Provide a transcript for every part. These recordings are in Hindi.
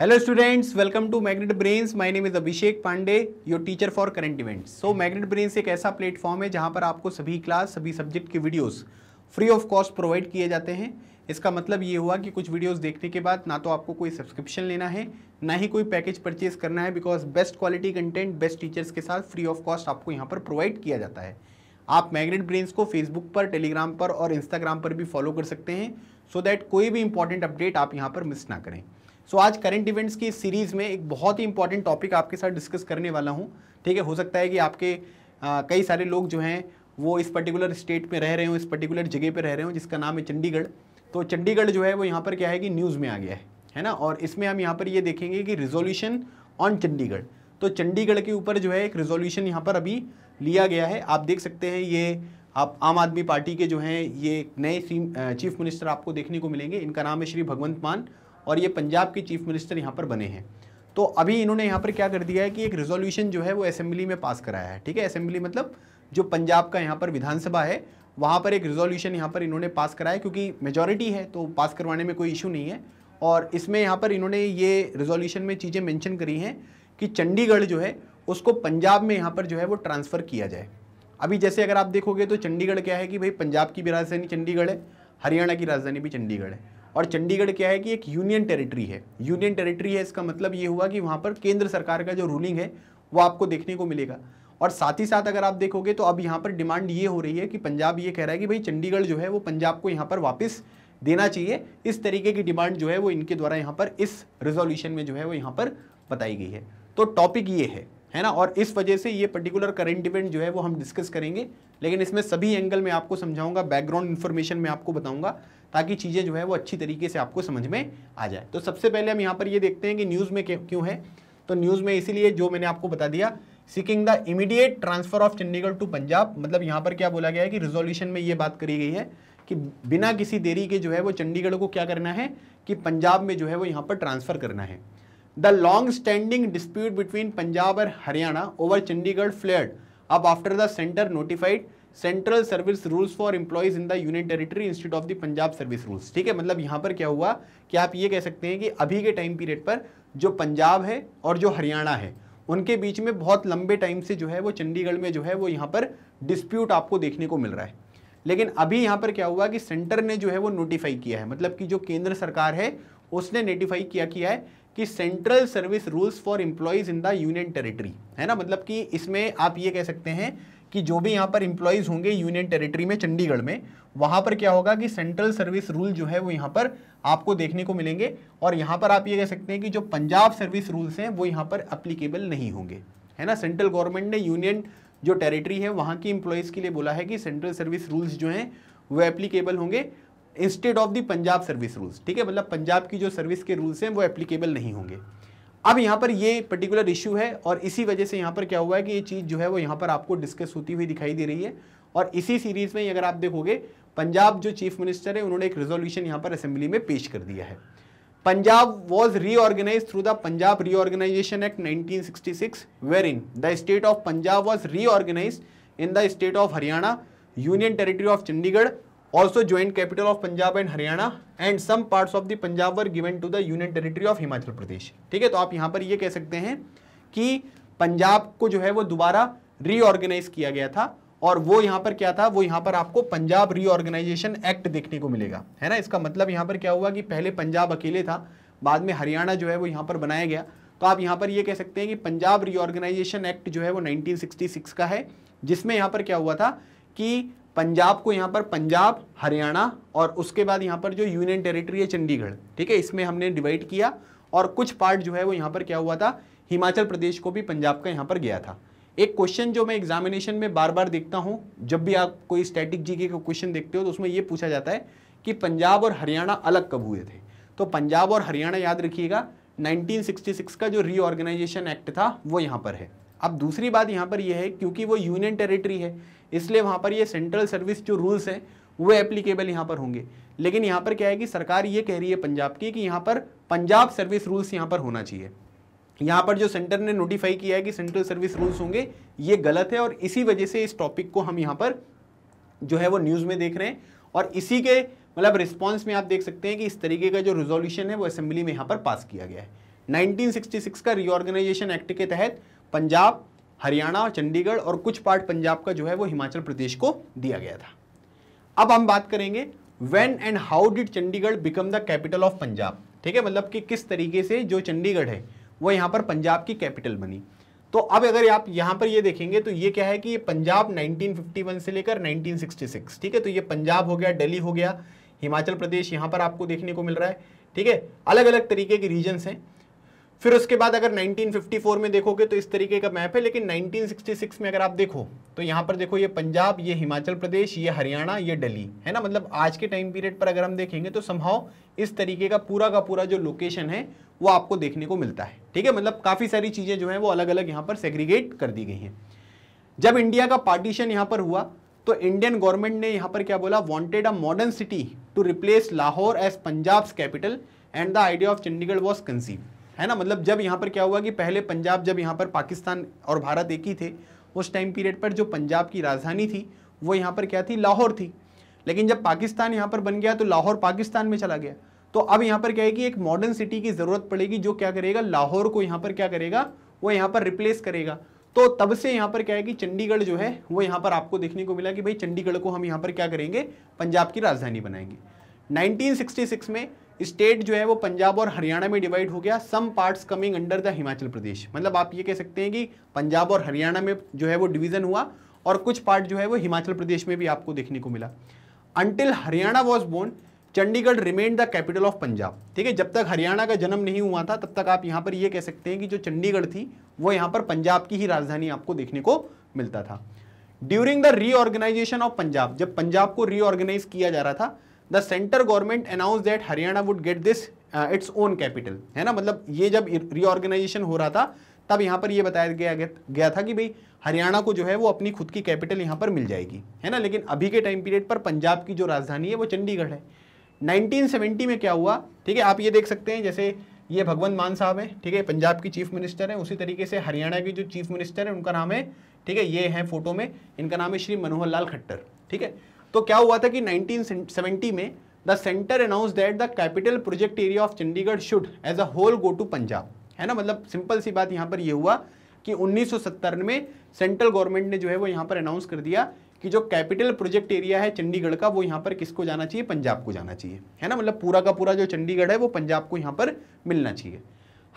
hello students welcome to Magnet Brains my name is Abhishek Pandey your teacher for current events so Magnet Brains एक ऐसा प्लेटफॉर्म है जहां पर आपको सभी क्लास सभी सब्जेक्ट के videos free of cost provide किए जाते हैं इसका मतलब ये हुआ कि कुछ वीडियोस देखने के बाद ना तो आपको कोई सब्सक्रिप्शन लेना है ना ही कोई पैकेज परचेज करना है because best quality content best teachers के साथ फ्री ऑफ कॉस्ट आपको यहाँ पर प्रोवाइड किया जाता है आप मैग्नेट ब्रेन्स को फेसबुक पर टेलीग्राम पर और इंस्टाग्राम पर भी फॉलो कर सकते हैं सो so दैट कोई भी इंपॉर्टेंट अपडेट आप यहाँ पर मिस ना करें सो आज करंट इवेंट्स की सीरीज़ में एक बहुत ही इंपॉर्टेंट टॉपिक आपके साथ डिस्कस करने वाला हूँ ठीक है हो सकता है कि आपके आ, कई सारे लोग जो हैं वो इस पर्टिकुलर स्टेट में रह रहे हो इस पर्टिकुलर जगह पर रह रहे हो जिसका नाम है चंडीगढ़ तो चंडीगढ़ जो है वो यहाँ पर क्या है कि न्यूज़ में आ गया है है ना और इसमें हम यहाँ पर ये देखेंगे कि रिजोल्यूशन ऑन चंडीगढ़ तो चंडीगढ़ के ऊपर जो है एक रिजोल्यूशन यहाँ पर अभी लिया गया है आप देख सकते हैं ये आप आम आदमी पार्टी के जो हैं ये नए चीफ मिनिस्टर आपको देखने को मिलेंगे इनका नाम है श्री भगवंत मान और ये पंजाब के चीफ मिनिस्टर यहाँ पर बने हैं तो अभी इन्होंने यहाँ पर क्या कर दिया है कि एक रिजोल्यूशन जो है वो असेंबली में पास कराया है ठीक है असेंबली मतलब जो पंजाब का यहाँ पर विधानसभा है वहाँ पर एक रिजोल्यूशन यहाँ पर इन्होंने पास कराया क्योंकि मेजॉरिटी है तो पास करवाने में कोई इशू नहीं है और इसमें यहाँ पर इन्होंने ये रिजोल्यूशन में चीज़ें मैंशन करी हैं कि चंडीगढ़ जो है उसको पंजाब में यहाँ पर जो है वो ट्रांसफ़र किया जाए अभी जैसे अगर आप देखोगे तो चंडीगढ़ क्या है कि भाई पंजाब की भी राजधानी चंडीगढ़ है हरियाणा की राजधानी भी चंडीगढ़ है और चंडीगढ़ क्या है कि एक यूनियन टेरिटरी है यूनियन टेरिटरी है इसका मतलब ये हुआ कि वहाँ पर केंद्र सरकार का जो रूलिंग है वो आपको देखने को मिलेगा और साथ ही साथ अगर आप देखोगे तो अब यहाँ पर डिमांड ये हो रही है कि पंजाब ये कह रहा है कि भाई चंडीगढ़ जो है वो पंजाब को यहाँ पर वापस देना चाहिए इस तरीके की डिमांड जो है वो इनके द्वारा यहाँ पर इस रिजोल्यूशन में जो है वो यहाँ पर बताई गई है तो टॉपिक ये है है ना और इस वजह से ये पर्टिकुलर करेंट इवेंट जो है वो हम डिस्कस करेंगे लेकिन इसमें सभी एंगल में आपको समझाऊंगा बैकग्राउंड इन्फॉर्मेशन में आपको बताऊंगा ताकि चीज़ें जो है वो अच्छी तरीके से आपको समझ में आ जाए तो सबसे पहले हम यहाँ पर ये देखते हैं कि न्यूज़ में क्यों है तो न्यूज़ में इसीलिए जो मैंने आपको बता दिया seeking the immediate transfer of Chandigarh to Punjab मतलब यहाँ पर क्या बोला गया है कि रिजोल्यूशन में ये बात करी गई है कि बिना किसी देरी के जो है वो चंडीगढ़ को क्या करना है कि पंजाब में जो है वो यहाँ पर ट्रांसफ़र करना है the long standing dispute between Punjab और हरियाणा ओवर चंडीगढ़ फ्लेड अब after the centre notified central service rules for employees in the union territory instead of the Punjab service rules ठीक है मतलब यहाँ पर क्या हुआ कि आप ये कह सकते हैं कि अभी के टाइम पीरियड पर जो पंजाब है और जो हरियाणा है उनके बीच में बहुत लंबे टाइम से जो है वो चंडीगढ़ में जो है वो यहाँ पर डिस्प्यूट आपको देखने को मिल रहा है लेकिन अभी यहाँ पर क्या हुआ कि सेंटर ने जो है वो नोटिफाई किया है मतलब कि जो केंद्र सरकार है उसने नोटिफाई किया किया है कि central service rules for employees in the union territory है ना मतलब कि इसमें आप ये कह सकते हैं कि जो भी यहाँ पर इम्प्लॉयज़ होंगे यूनियन टेरिटरी में चंडीगढ़ में वहाँ पर क्या होगा कि सेंट्रल सर्विस रूल जो है वो यहाँ पर आपको देखने को मिलेंगे और यहाँ पर आप ये कह सकते हैं कि जो पंजाब सर्विस रूल्स हैं वो यहाँ पर अप्लीकेबल नहीं होंगे है ना सेंट्रल गवर्नमेंट ने यूनियन जो टेरिटरी है वहाँ की इम्प्लॉयज़ के लिए बोला है कि सेंट्रल सर्विस रूल्स जो हैं वो एप्लीकेबल होंगे instead of the Punjab service rules ठीक है मतलब पंजाब की जो सर्विस के रूल्स हैं वो एप्लीकेबल नहीं होंगे अब यहाँ पर ये पर्टिकुलर इश्यू है और इसी वजह से यहाँ पर क्या हुआ है कि ये चीज़ जो है वो यहाँ पर आपको डिस्कस होती हुई दिखाई दे रही है और इसी सीरीज में अगर आप देखोगे पंजाब जो चीफ मिनिस्टर है उन्होंने एक रिजोल्यूशन यहाँ पर असेंबली में पेश कर दिया है Punjab was reorganise through the Punjab Reorganisation Act nineteen sixty six wherein the state of Punjab was reorganise in the state of Haryana union territory of Chandigarh also joint capital of Punjab and Haryana and some parts of the Punjab were given to the union territory of Himachal Pradesh ठीक है तो आप यहाँ पर ये कह सकते हैं कि पंजाब को जो है वो दोबारा रीऑर्गेनाइज किया गया था और वो यहाँ पर क्या था वो यहाँ पर आपको पंजाब रीऑर्गेनाइजेशन एक्ट देखने को मिलेगा है ना इसका मतलब यहाँ पर क्या हुआ कि पहले पंजाब अकेले था बाद में हरियाणा जो है वो यहाँ पर बनाया गया तो आप यहाँ पर ये कह सकते हैं कि पंजाब रीऑर्गेनाइजेशन एक्ट जो है वो 1966 का है जिसमें यहाँ पर क्या हुआ था कि पंजाब को यहाँ पर पंजाब हरियाणा और उसके बाद यहाँ पर जो यूनियन टेरिटरी है चंडीगढ़ ठीक है इसमें हमने डिवाइड किया और कुछ पार्ट जो है वो यहाँ पर क्या हुआ था हिमाचल प्रदेश को भी पंजाब का यहाँ पर गया था एक क्वेश्चन जो मैं एग्जामिनेशन में बार बार देखता हूँ जब भी आप कोई स्टैटिक जीके का क्वेश्चन देखते हो तो उसमें ये पूछा जाता है कि पंजाब और हरियाणा अलग कब हुए थे तो पंजाब और हरियाणा याद रखिएगा 1966 का जो रीऑर्गेनाइजेशन एक्ट था वो यहाँ पर है अब दूसरी बात यहाँ पर यह है क्योंकि वो यूनियन टेरिटरी है इसलिए वहाँ पर ये सेंट्रल सर्विस जो रूल्स हैं वो एप्लीकेबल यहाँ पर होंगे लेकिन यहाँ पर क्या है कि सरकार ये कह रही है पंजाब की कि यहाँ पर पंजाब सर्विस रूल्स यहाँ पर होना चाहिए यहाँ पर जो सेंटर ने नोटिफाई किया है कि सेंट्रल सर्विस रूल्स होंगे ये गलत है और इसी वजह से इस टॉपिक को हम यहाँ पर जो है वो न्यूज़ में देख रहे हैं और इसी के मतलब रिस्पॉन्स में आप देख सकते हैं कि इस तरीके का जो रिजोल्यूशन है वो असेंबली में यहाँ पर पास किया गया है 1966 का रिओर्गेनाइजेशन एक्ट के तहत पंजाब हरियाणा और चंडीगढ़ और कुछ पार्ट पंजाब का जो है वो हिमाचल प्रदेश को दिया गया था अब हम बात करेंगे when and how did Chandigarh become the capital of Punjab ठीक है मतलब कि किस तरीके से जो चंडीगढ़ है वो यहाँ पर पंजाब की कैपिटल बनी तो अब अगर आप यहाँ पर ये देखेंगे तो ये क्या है कि ये पंजाब 1951 से लेकर 1966 ठीक है तो ये पंजाब हो गया दिल्ली हो गया हिमाचल प्रदेश यहाँ पर आपको देखने को मिल रहा है ठीक है अलग अलग तरीके के रीजन्स हैं फिर उसके बाद अगर 1954 में देखोगे तो इस तरीके का मैप है लेकिन 1966 में अगर आप देखो तो यहाँ पर देखो ये पंजाब ये हिमाचल प्रदेश ये हरियाणा ये दिल्ली है ना मतलब आज के टाइम पीरियड पर अगर हम देखेंगे तो संभाव इस तरीके का पूरा का पूरा जो लोकेशन है वो आपको देखने को मिलता है ठीक है मतलब काफ़ी सारी चीज़ें जो हैं वो अलग अलग यहाँ पर सेग्रीगेट कर दी गई हैं जब इंडिया का पार्टीशन यहाँ पर हुआ तो इंडियन गवर्नमेंट ने यहाँ पर क्या बोला wanted a modern city to replace Lahore as Punjab's capital and the idea of Chandigarh was conceive है ना मतलब जब यहाँ पर क्या हुआ कि पहले पंजाब जब यहाँ पर पाकिस्तान और भारत एक ही थे उस टाइम पीरियड पर जो पंजाब की राजधानी थी वो यहाँ पर क्या थी लाहौर थी लेकिन जब पाकिस्तान यहाँ पर बन गया तो लाहौर पाकिस्तान में चला गया तो अब यहाँ पर क्या है कि एक मॉडर्न सिटी की ज़रूरत पड़ेगी जो क्या करेगा लाहौर को यहाँ पर क्या करेगा वो यहाँ पर रिप्लेस करेगा तो तब से यहाँ पर क्या है कि चंडीगढ़ जो है वो यहाँ पर आपको देखने को मिला कि भाई चंडीगढ़ को हम यहाँ पर क्या करेंगे पंजाब की राजधानी बनाएंगे 1966 में स्टेट जो है वो पंजाब और हरियाणा में डिवाइड हो गया some parts coming under the Himachal Pradesh मतलब आप ये कह सकते हैं कि पंजाब और हरियाणा में जो है वो डिवीजन हुआ और कुछ पार्ट जो है वो हिमाचल प्रदेश में भी आपको देखने को मिला until Haryana was born Chandigarh remain the capital of Punjab ठीक है जब तक हरियाणा का जन्म नहीं हुआ था तब तक आप यहाँ पर यह कह सकते हैं कि जो चंडीगढ़ थी वो यहाँ पर पंजाब की ही राजधानी आपको देखने को मिलता था during the reorganisation of Punjab जब पंजाब को रीऑर्गेनाइज किया जा रहा था the centre government announce that Haryana would get this its own capital है ना मतलब ये जब रीऑर्गेनाइजेशन हो रहा था तब यहाँ पर ये बताया गया गया था कि भाई हरियाणा को जो है वो अपनी खुद की कैपिटल यहाँ पर मिल जाएगी है ना लेकिन अभी के टाइम पीरियड पर पंजाब की जो राजधानी है वो चंडीगढ़ है 1970 में क्या हुआ ठीक है आप ये देख सकते हैं जैसे ये भगवंत मान साहब हैं ठीक है पंजाब की चीफ मिनिस्टर हैं उसी तरीके से हरियाणा की जो चीफ मिनिस्टर हैं उनका नाम है ठीक है ये हैं फोटो में इनका नाम है श्री मनोहर लाल खट्टर ठीक है तो क्या हुआ था कि 1970 में the centre announce that the capital project area of Chandigarh should as a whole go to Punjab है ना मतलब सिंपल सी बात यहाँ पर यह हुआ कि 1970 में सेंट्रल गवर्नमेंट ने जो है वो यहाँ पर अनाउंस कर दिया कि जो कैपिटल प्रोजेक्ट एरिया है चंडीगढ़ का वो यहाँ पर किसको जाना चाहिए पंजाब को जाना चाहिए है ना मतलब पूरा का पूरा जो चंडीगढ़ है वो पंजाब को यहाँ पर मिलना चाहिए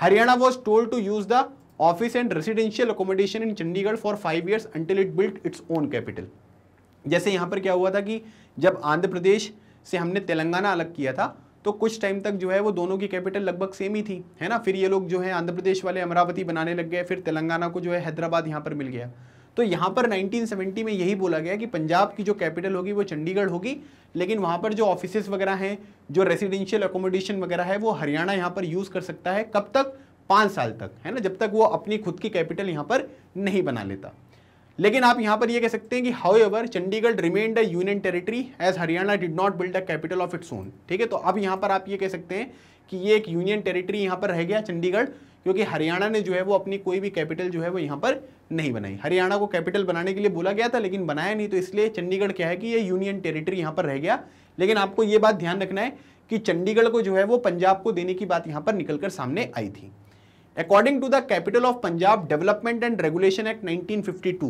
Haryana was told to use the office and residential accommodation in Chandigarh for five years until it built its own capital जैसे यहाँ पर क्या हुआ था कि जब आंध्र प्रदेश से हमने तेलंगाना अलग किया था तो कुछ टाइम तक जो है वो दोनों की कैपिटल लगभग सेम ही थी है ना फिर ये लोग जो है आंध्र प्रदेश वाले अमरावती बनाने लग गए फिर तेलंगाना को जो है हैदराबाद यहाँ पर मिल गया तो यहाँ पर 1970 में यही बोला गया कि पंजाब की जो कैपिटल होगी वो चंडीगढ़ होगी लेकिन वहाँ पर जो ऑफिस वगैरह हैं जो रेसिडेंशियल अकोमोडेशन वगैरह है वो हरियाणा यहाँ पर यूज़ कर सकता है कब तक पाँच साल तक है ना जब तक वो अपनी खुद की कैपिटल यहाँ पर नहीं बना लेता लेकिन आप यहाँ पर यह कह सकते हैं कि however Chandigarh remained a union territory as Haryana did not build a capital of its own ठीक है तो अब यहाँ पर आप ये कह सकते हैं कि ये एक यूनियन टेरिटरी यहाँ पर रह गया चंडीगढ़ क्योंकि हरियाणा ने जो है वो अपनी कोई भी कैपिटल जो है वो यहाँ पर नहीं बनाई हरियाणा को कैपिटल बनाने के लिए बोला गया था लेकिन बनाया नहीं तो इसलिए चंडीगढ़ क्या है कि ये यूनियन टेरिटरी यहाँ पर रह गया लेकिन आपको ये बात ध्यान रखना है कि चंडीगढ़ को जो है वो पंजाब को देने की बात यहाँ पर निकलकर सामने आई थी according to the capital of Punjab development and regulation act 1952,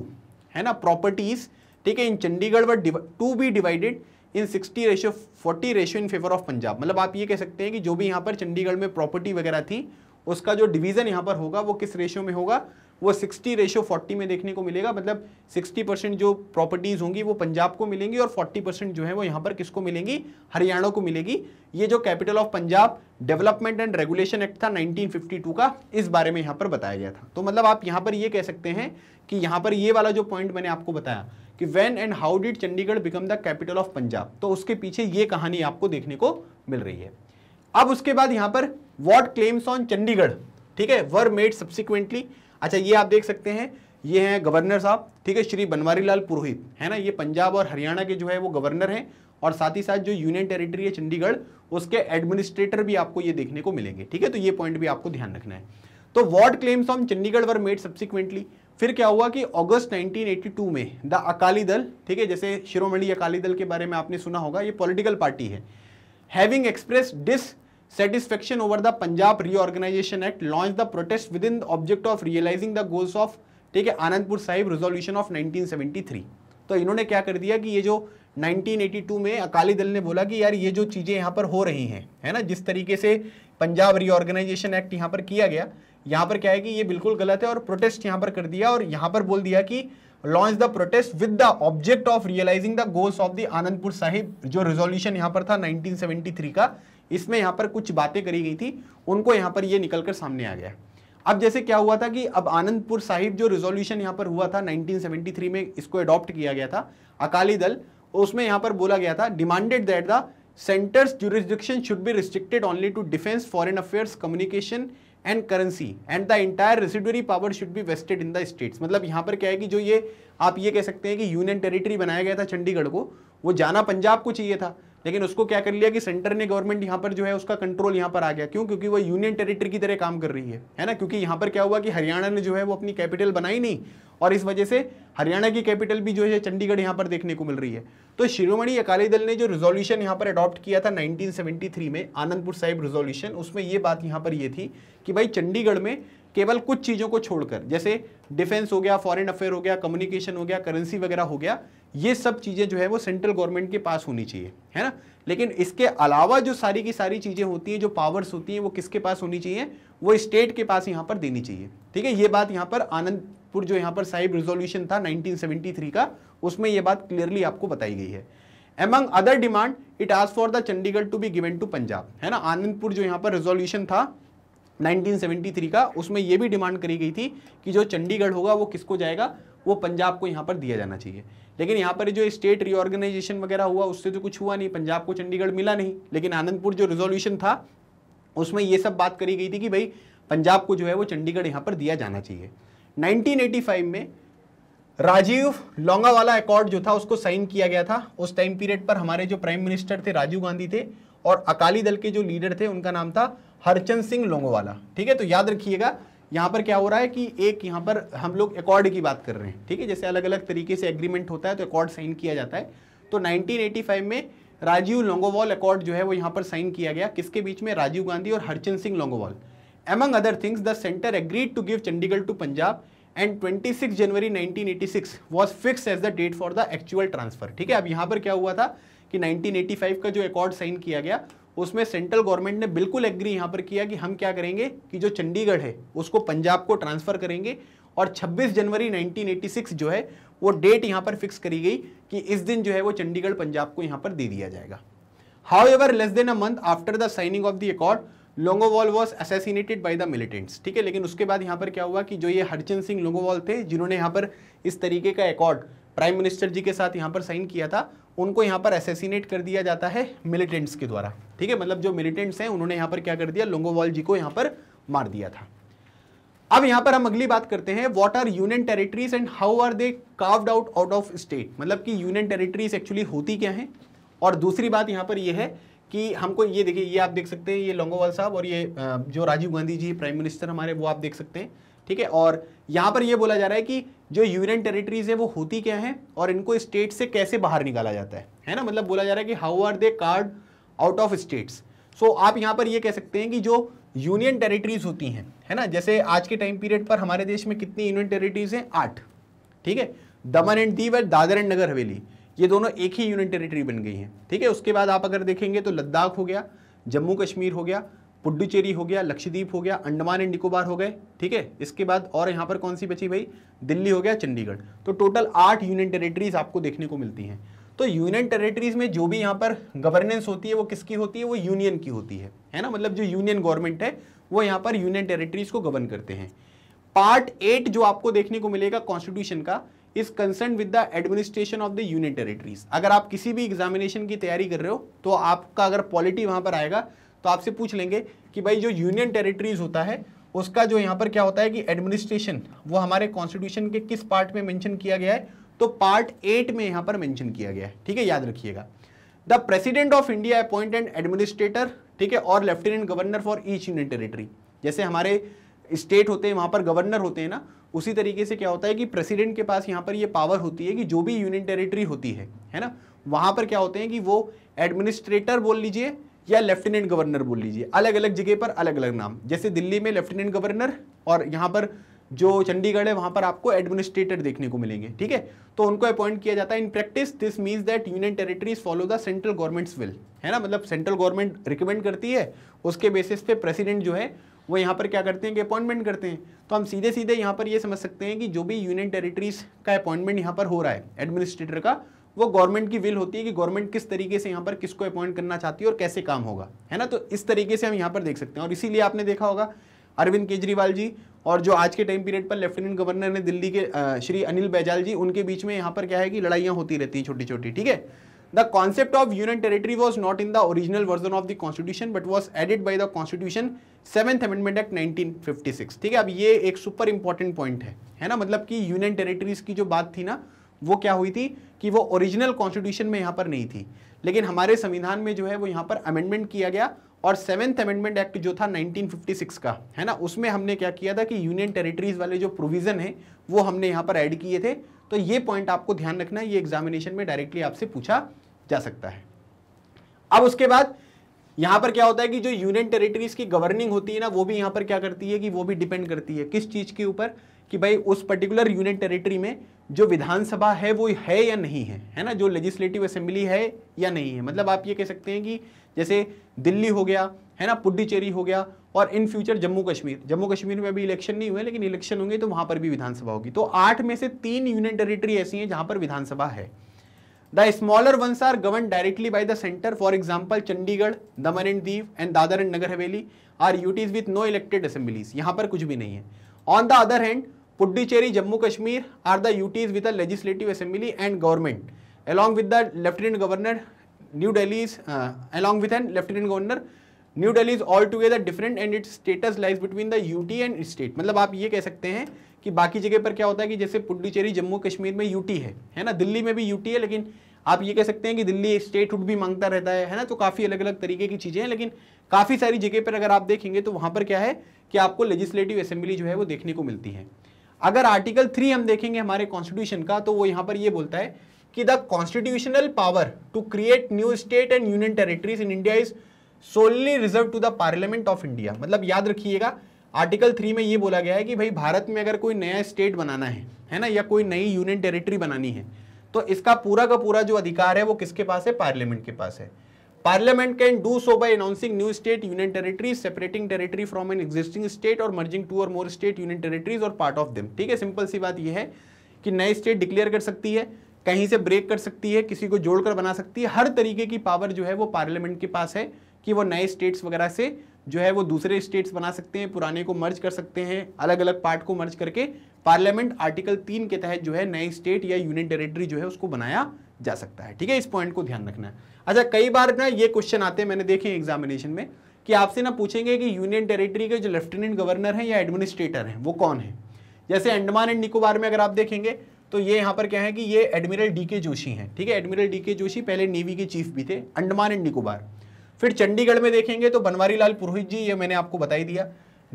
है ना प्रॉपर्टीज ठीक है in Chandigarh were to be divided in 60 ratio 40 ratio in favour of Punjab मतलब आप ये कह सकते हैं कि जो भी यहाँ पर चंडीगढ़ में प्रॉपर्टी वगैरह थी उसका जो डिवीज़न यहाँ पर होगा वो किस रेशियो में होगा वो 60 रेशियो 40 में देखने को मिलेगा मतलब 60 परसेंट जो प्रॉपर्टीज़ होंगी वो पंजाब को मिलेंगी और 40 परसेंट जो है वो यहाँ पर किसको मिलेंगी हरियाणा को मिलेगी ये जो capital of Punjab development and regulation act था 1952 का इस बारे में यहाँ पर बताया गया था तो मतलब आप यहाँ पर ये कह सकते हैं कि यहाँ पर ये वाला जो पॉइंट मैंने आपको बताया कि when and how did Chandigarh become the capital of Punjab तो उसके पीछे ये कहानी आपको देखने को मिल रही है अब उसके बाद यहाँ पर वॉट क्लेम्स ऑन चंडीगढ़ ठीक है वर मेड सब्सिक्वेंटली अच्छा ये आप देख सकते हैं ये हैं गवर्नर साहब ठीक है श्री बनवारी लाल पुरोहित है ना ये पंजाब और हरियाणा के जो है वो गवर्नर हैं और साथ ही साथ जो यूनियन टेरिटरी है चंडीगढ़ उसके एडमिनिस्ट्रेटर भी आपको ये देखने को मिलेंगे ठीक है तो ये पॉइंट भी आपको ध्यान रखना है तो what claims on Chandigarh were made subsequently फिर क्या हुआ कि अगस्त 1982 में द अकाली दल ठीक है जैसे शिरोमणि अकाली दल के बारे में आपने सुना होगा ये पॉलिटिकल पार्टी है having express this over the Punjab Punjab Reorganization Act launched the protest within the object of realising the goals of ठीक है आनंदपुर साहिब रिजोल्यूशन ऑफ 1973 तो इन्होंने क्या कर दिया कि ये जो 1982 में अकाली दल ने बोला कि यार ये जो चीज़ें यहाँ पर हो रही हैं है ना जिस तरीके से पंजाब रीऑर्गेनाइजेशन एक्ट यहाँ पर किया गया यहाँ पर क्या है कि ये बिल्कुल गलत है और प्रोटेस्ट यहाँ पर कर दिया और यहाँ पर बोल दिया कि launch the protest with the object of realising the goals of the Anandpur Sahib जो रिजोल्यूशन यहाँ पर था 1973 का इसमें यहाँ पर कुछ बातें करी गई थी उनको यहाँ पर ये निकल कर सामने आ गया अब जैसे क्या हुआ था कि अब आनंदपुर साहिब जो रिजोल्यूशन यहाँ पर हुआ था 1973 में इसको अडॉप्ट किया गया था अकाली दल उसमें यहाँ पर बोला गया था demanded that the centre's jurisdiction should be restricted only to defence foreign affairs communication and currency and the entire residuary power should be vested in the states मतलब यहाँ पर क्या है कि जो ये आप ये कह सकते हैं कि यूनियन टेरिटरी बनाया गया था चंडीगढ़ को वो जाना पंजाब को चाहिए था लेकिन उसको क्या कर लिया कि सेंटर ने गवर्नमेंट यहाँ पर जो है उसका कंट्रोल यहाँ पर आ गया क्यों क्योंकि वो यूनियन टेरिटरी की तरह काम कर रही है है ना क्योंकि यहाँ पर क्या हुआ कि हरियाणा ने जो है वो अपनी कैपिटल बनाई नहीं और इस वजह से हरियाणा की कैपिटल भी जो है चंडीगढ़ यहाँ पर देखने को मिल रही है तो शिरोमणि अकाली दल ने जो रिजोल्यूशन यहाँ पर अडॉप्ट किया था 1973 में आनंदपुर साहिब रिजोल्यूशन उसमें ये बात यहाँ पर ये थी कि भाई चंडीगढ़ में केवल कुछ चीज़ों को छोड़कर जैसे डिफेंस हो गया फॉरेन अफेयर हो गया कम्युनिकेशन हो गया करेंसी वगैरह हो गया ये सब चीज़ें जो है वो सेंट्रल गवर्नमेंट के पास होनी चाहिए है ना लेकिन इसके अलावा जो सारी की सारी चीज़ें होती हैं जो पावर्स होती हैं वो किसके पास होनी चाहिए वो स्टेट के पास यहाँ पर देनी चाहिए ठीक है ये बात यहाँ पर आनंदपुर जो यहाँ पर साहिब रिजोल्यूशन था 1973 का उसमें ये बात क्लियरली आपको बताई गई है एमंग अदर डिमांड इट आज for the Chandigarh to be given to Punjab है ना आनंदपुर जो यहाँ पर रेजोल्यूशन था 1973 का उसमें यह भी डिमांड करी गई थी कि जो चंडीगढ़ होगा वो किसको जाएगा वो पंजाब को यहाँ पर दिया जाना चाहिए लेकिन यहाँ पर जो स्टेट रिओर्गेनाइजेशन वगैरह हुआ उससे तो कुछ हुआ नहीं पंजाब को चंडीगढ़ मिला नहीं लेकिन आनंदपुर जो रिजोल्यूशन था उसमें ये सब बात करी गई थी कि भाई पंजाब को जो है वो चंडीगढ़ यहाँ पर दिया जाना चाहिए 1985 में राजीव लोंगावाला अकॉर्ड जो था उसको साइन किया गया था उस टाइम पीरियड पर हमारे जो प्राइम मिनिस्टर थे राजीव गांधी थे और अकाली दल के जो लीडर थे उनका नाम था हरचंद सिंह लोंगोवाला ठीक है तो याद रखिएगा यहाँ पर क्या हो रहा है कि एक यहाँ पर हम लोग अकॉर्ड की बात कर रहे हैं ठीक है जैसे अलग अलग तरीके से एग्रीमेंट होता है तो अकॉर्ड साइन किया जाता है तो 1985 में राजीव लोंगोवाल अकॉर्ड जो है वो यहाँ पर साइन किया गया किसके बीच में राजीव गांधी और Harchand Singh Longowal among other things the centre agreed to give Chandigarh to Punjab and 26 January 1986 was fix as the date for the actual transfer ठीक है अब यहां पर क्या हुआ था कि 1985 का जो अकॉर्ड साइन किया गया उसमें सेंट्रल गवर्नमेंट ने बिल्कुल एग्री यहाँ पर किया कि हम क्या करेंगे कि जो चंडीगढ़ है उसको पंजाब को ट्रांसफ़र करेंगे और 26 जनवरी 1986 जो है वो डेट यहाँ पर फिक्स करी गई कि इस दिन जो है वो चंडीगढ़ पंजाब को यहाँ पर दे दिया जाएगा however less than a month after the signing of the accord Longowal was assassinated by the militants ठीक है लेकिन उसके बाद यहाँ पर क्या हुआ कि जो ये हरचंद सिंह लोंगोवाल थे जिन्होंने यहाँ पर इस तरीके का एकॉर्ड प्राइम मिनिस्टर जी के साथ यहाँ पर साइन किया था उनको यहाँ पर एसेसिनेट कर दिया जाता है मिलिटेंट्स के द्वारा ठीक है मतलब जो मिलिटेंट्स हैं उन्होंने यहाँ पर क्या कर दिया लोंगोवाल जी को यहाँ पर मार दिया था अब यहाँ पर हम अगली बात करते हैं what are union territories and how are they carved out out of state मतलब कि यूनियन टेरिटरीज एक्चुअली होती क्या है और दूसरी बात यहाँ पर यह है कि हमको ये देखिए ये आप देख सकते हैं ये लोंगोवाल साहब और ये जो राजीव गांधी जी प्राइम मिनिस्टर हमारे वो आप देख सकते हैं ठीक है और यहाँ पर यह बोला जा रहा है कि जो यूनियन टेरिटरीज है वो होती क्या है और इनको स्टेट से कैसे बाहर निकाला जाता है है ना मतलब बोला जा रहा है कि how are they carved out of states so आप यहाँ पर ये कह सकते हैं कि जो यूनियन टेरिटरीज होती हैं है ना जैसे आज के टाइम पीरियड पर हमारे देश में कितनी यूनियन टेरिटरीज हैं आठ ठीक है दमन एंड दीव और दादर एंड नगर हवेली ये दोनों एक ही यूनियन टेरिटरी बन गई हैं ठीक है उसके बाद आप अगर देखेंगे तो लद्दाख हो गया जम्मू कश्मीर हो गया पुडुचेरी हो गया लक्षद्वीप हो गया अंडमान एंड निकोबार हो गए ठीक है इसके बाद और यहाँ पर कौन सी बची भाई दिल्ली हो गया चंडीगढ़ तो टोटल आठ यूनियन टेरेटरीज आपको देखने को मिलती हैं तो यूनियन टेरेटरीज में जो भी यहाँ पर गवर्नेंस होती है वो किसकी होती है वो यूनियन की होती है है ना मतलब जो यूनियन गवर्नमेंट है वो यहाँ पर यूनियन टेरेटरीज को गवर्न करते हैं पार्ट एट जो आपको देखने को मिलेगा कॉन्स्टिट्यूशन का is concern with the administration of the union territories अगर आप किसी भी एग्जामिनेशन की तैयारी कर रहे हो तो आपका अगर पॉलिटी वहाँ पर आएगा तो आपसे पूछ लेंगे कि भाई जो यूनियन टेरिटरीज होता है उसका जो यहाँ पर क्या होता है कि एडमिनिस्ट्रेशन वो हमारे कॉन्स्टिट्यूशन के किस पार्ट में मैंशन किया गया है तो पार्ट एट में यहाँ पर मैंशन किया गया है ठीक है याद रखिएगा the president of India appoint and administrator ठीक है और lieutenant governor for each union territory जैसे हमारे स्टेट होते हैं वहाँ पर गवर्नर होते हैं ना उसी तरीके से क्या होता है कि प्रेसिडेंट के पास यहाँ पर ये पावर होती है कि जो भी यूनियन टेरिटरी होती है है ना वहाँ पर क्या होते हैं कि वो एडमिनिस्ट्रेटर बोल लीजिए या लेफ्टिनेंट गवर्नर बोल लीजिए अलग अलग जगह पर अलग अलग नाम जैसे दिल्ली में लेफ्टिनेंट गवर्नर और यहाँ पर जो चंडीगढ़ है वहाँ पर आपको एडमिनिस्ट्रेटर देखने को मिलेंगे ठीक है तो उनको अपॉइंट किया जाता है in practice this means that union territories follow the central government's will है ना मतलब सेंट्रल गवर्नमेंट रिकमेंड करती है उसके बेसिस पे प्रेसिडेंट जो है वो यहाँ पर क्या करते हैं कि अपॉइंटमेंट करते हैं तो हम सीधे सीधे यहाँ पर ये समझ सकते हैं कि जो भी यूनियन टेरिटरीज का अपॉइंटमेंट यहाँ पर हो रहा है एडमिनिस्ट्रेटर का वो गवर्नमेंट की विल होती है कि गवर्नमेंट किस तरीके से यहाँ पर किसको अपॉइंट करना चाहती है और कैसे काम होगा है ना तो इस तरीके से हम यहाँ पर देख सकते हैं और इसीलिए आपने देखा होगा अरविंद केजरीवाल जी और जो आज के टाइम पीरियड पर लेफ्टिनेंट गवर्नर ने दिल्ली के श्री अनिल बैजाल जी उनके बीच में यहाँ पर क्या है कि लड़ाइयाँ होती रहती हैं छोटी छोटी ठीक है the concept of union territory was not in the original version of the constitution but was added by the constitution seventh amendment act 1956 ठीक है अब ये एक सुपर इंपॉर्टेंट पॉइंट है है ना मतलब कि यूनियन टेरेटरीज की जो बात थी ना वो क्या हुई थी कि वो ओरिजिनल कॉन्स्टिट्यूशन में यहाँ पर नहीं थी लेकिन हमारे संविधान में जो है वो यहाँ पर अमेंडमेंट किया गया और सेवेंथ अमेंडमेंट एक्ट जो था 1956 का है ना उसमें हमने क्या किया था कि यूनियन टेरिटरीज वाले जो प्रोविज़न है वो हमने यहाँ पर ऐड किए थे तो ये पॉइंट आपको ध्यान रखना है ये एग्जामिनेशन में डायरेक्टली आपसे पूछा जा सकता है अब उसके बाद यहाँ पर क्या होता है कि जो यूनियन टेरिटरीज की गवर्निंग होती है ना वो भी यहाँ पर क्या करती है कि वो भी डिपेंड करती है किस चीज़ के ऊपर कि भाई उस पर्टिकुलर यूनियन टेरिटरी में जो विधानसभा है वो है या नहीं है है ना जो लेजिस्लेटिव असेंबली है या नहीं है मतलब आप ये कह सकते हैं कि जैसे दिल्ली हो गया है ना पुडुचेरी हो गया और इन फ्यूचर जम्मू कश्मीर जम्मू कश्मीर में अभी इलेक्शन नहीं हुए लेकिन इलेक्शन होंगे तो वहाँ पर भी विधानसभा होगी तो आठ में से तीन यूनियन टेरिटरी ऐसी हैं जहाँ पर विधानसभा है the smaller ones are govern directly by the centre for example Chandigarh Daman and Diu and Dadra and Nagar Haveli are UTs with no elected assemblies यहाँ पर कुछ भी नहीं है on the other hand Puducherry, Jammu Kashmir are the UTs with a legislative assembly and government along with the Lieutenant Governor New Delhi is uh, along with an Lieutenant Governor New Delhi is all together different and its status lies between the UT and state मतलब आप ये कह सकते हैं कि बाकी जगह पर क्या होता है कि जैसे पुडुचेरी जम्मू कश्मीर में यूटी है है ना दिल्ली में भी यूटी है लेकिन आप ये कह सकते हैं कि दिल्ली स्टेट हुड भी मांगता रहता है है ना तो काफ़ी अलग अलग तरीके की चीज़ें हैं लेकिन काफ़ी सारी जगह पर अगर आप देखेंगे तो वहाँ पर क्या है कि आपको लेजिस्लेटिव असेंबली जो है वो देखने को मिलती है अगर आर्टिकल थ्री हम देखेंगे हमारे कॉन्स्टिट्यूशन का तो वो यहाँ पर ये बोलता है कि the constitutional power to create new state and union territories in India is solely reserve to the parliament of India मतलब याद रखिएगा आर्टिकल थ्री में ये बोला गया है कि भाई भारत में अगर कोई नया स्टेट बनाना है है ना या कोई नई यूनियन टेरिटरी बनानी है तो इसका पूरा का पूरा जो अधिकार है वो किसके पास है पार्लियामेंट के पास है parliament can do so by announcing new state union territories, separating territory from an existing state or merging two or more state union territories or part of them ठीक है सिंपल सी बात यह है कि नए स्टेट डिक्लेयर कर सकती है कहीं से ब्रेक कर सकती है किसी को जोड़कर बना सकती है हर तरीके की पावर जो है वो पार्लियामेंट के पास है कि वो नए स्टेट्स वगैरह से जो है वो दूसरे स्टेट्स बना सकते हैं पुराने को मर्ज कर सकते हैं अलग अलग पार्ट को मर्ज करके पार्लियामेंट आर्टिकल तीन के तहत जो है नए स्टेट या यूनियन टेरिटरी जो है उसको बनाया जा सकता है ठीक है इस पॉइंट को ध्यान रखना अच्छा कई बार ना ये क्वेश्चन आते हैं मैंने देखे एग्जामिनेशन में कि आपसे ना पूछेंगे कि यूनियन टेरिटरी के जो लेफ्टिनेंट गवर्नर हैं या एडमिनिस्ट्रेटर हैं वो कौन है जैसे अंडमान एंड निकोबार में अगर आप देखेंगे तो ये यहाँ पर क्या है कि ये एडमिरल डी के जोशी हैं ठीक है एडमिरल डी के जोशी पहले नेवी के चीफ भी थे अंडमान एंड निकोबार फिर चंडीगढ़ में देखेंगे तो बनवारी लाल पुरोहित जी ये मैंने आपको बताई दिया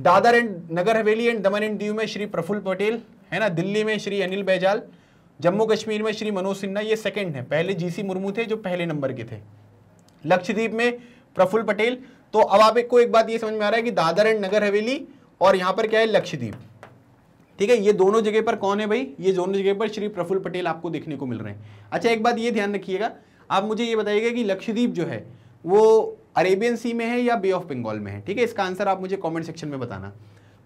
दादर एंड नगर हवेली एंड दमन एंड दीव में श्री प्रफुल्ल पटेल है ना दिल्ली में श्री अनिल बैजाल जम्मू कश्मीर में श्री मनोज सिन्हा ये सेकंड हैं पहले जीसी मुर्मू थे जो पहले नंबर के थे लक्षद्वीप में प्रफुल्ल पटेल तो अब आपको एक बात ये समझ में आ रहा है कि दादर एंड नगर हवेली और यहाँ पर क्या है लक्षद्वीप ठीक है ये दोनों जगह पर कौन है भाई ये दोनों जगह पर श्री प्रफुल्ल पटेल आपको देखने को मिल रहे हैं अच्छा एक बात ये ध्यान रखिएगा आप मुझे ये बताइएगा कि लक्षद्वीप जो है वो अरेबियन सी में है या बे ऑफ बंगाल में है ठीक है इसका आंसर आप मुझे कमेंट सेक्शन में बताना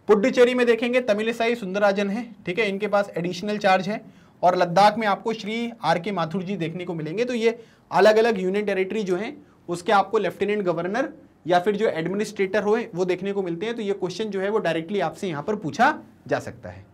पुडुचेरी में देखेंगे तमिलसाई सुंदराजन है ठीक है इनके पास एडिशनल चार्ज है और लद्दाख में आपको श्री आर के माथुर जी देखने को मिलेंगे तो ये अलग अलग यूनियन टेरिटरी जो हैं उसके आपको लेफ्टिनेंट गवर्नर या फिर जो एडमिनिस्ट्रेटर हो वो देखने को मिलते हैं तो ये क्वेश्चन जो है वो डायरेक्टली आपसे यहाँ पर पूछा जा सकता है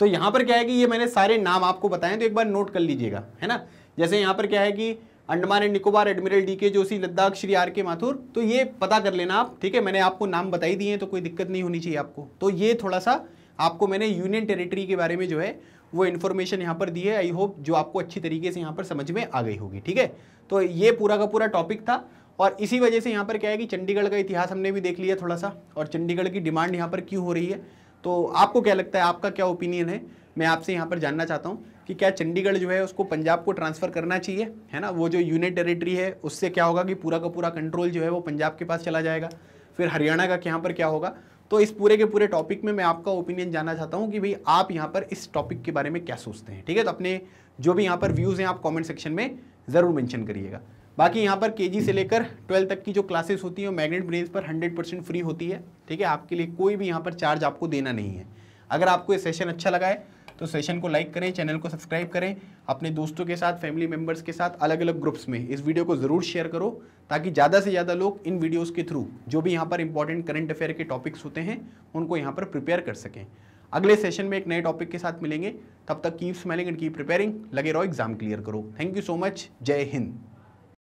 तो यहाँ पर क्या है कि ये मैंने सारे नाम आपको बताएं तो एक बार नोट कर लीजिएगा है ना जैसे यहाँ पर क्या है कि Andaman and Nicobar admiral D K Joshi Ladakh Shri are के माथुर तो ये पता कर लेना आप ठीक है मैंने आपको नाम बताई दिए हैं तो कोई दिक्कत नहीं होनी चाहिए आपको तो ये थोड़ा सा आपको मैंने यूनियन टेरिटरी के बारे में जो है वो इन्फॉर्मेशन यहाँ पर दी है आई होप जो आपको अच्छी तरीके से यहाँ पर समझ में आ गई होगी ठीक है तो ये पूरा का पूरा टॉपिक था और इसी वजह से यहाँ पर क्या है कि चंडीगढ़ का इतिहास हमने भी देख लिया थोड़ा सा और चंडीगढ़ की डिमांड यहाँ पर क्यों हो रही है तो आपको क्या लगता है आपका क्या ओपिनियन है मैं आपसे यहाँ पर जानना चाहता हूँ कि क्या चंडीगढ़ जो है उसको पंजाब को ट्रांसफ़र करना चाहिए है ना वो जो यूनिट टेरिटरी है उससे क्या होगा कि पूरा का पूरा कंट्रोल जो है वो पंजाब के पास चला जाएगा फिर हरियाणा का यहाँ पर क्या होगा तो इस पूरे के पूरे टॉपिक में मैं आपका ओपिनियन जानना चाहता हूँ कि भाई आप यहाँ पर इस टॉपिक के बारे में क्या सोचते हैं ठीक है तो अपने जो भी यहाँ पर व्यूज़ हैं आप कॉमेंट सेक्शन में ज़रूर मैंशन करिएगा बाकी यहाँ पर के से लेकर ट्वेल्थ तक की जो क्लासेस होती है मैग्नेट ब्रेन पर हंड्रेड परसेंट फ्री होती है ठीक है आपके लिए कोई भी यहाँ पर चार्ज आपको देना नहीं है अगर आपको ये सेशन अच्छा लगा है तो सेशन को लाइक करें चैनल को सब्सक्राइब करें अपने दोस्तों के साथ फैमिली मेम्बर्स के साथ अलग अलग ग्रुप्स में इस वीडियो को ज़रूर शेयर करो ताकि ज़्यादा से ज़्यादा लोग इन वीडियोज़ के थ्रू जो भी यहाँ पर इंपॉर्टेंट करंट अफेयर के टॉपिक्स होते हैं उनको यहाँ पर प्रिपेयर कर सकें अगले सेशन में एक नए टॉपिक के साथ मिलेंगे तब तक keep smiling and keep preparing लगे रहो एग्जाम क्लियर करो thank you so much Jai Hind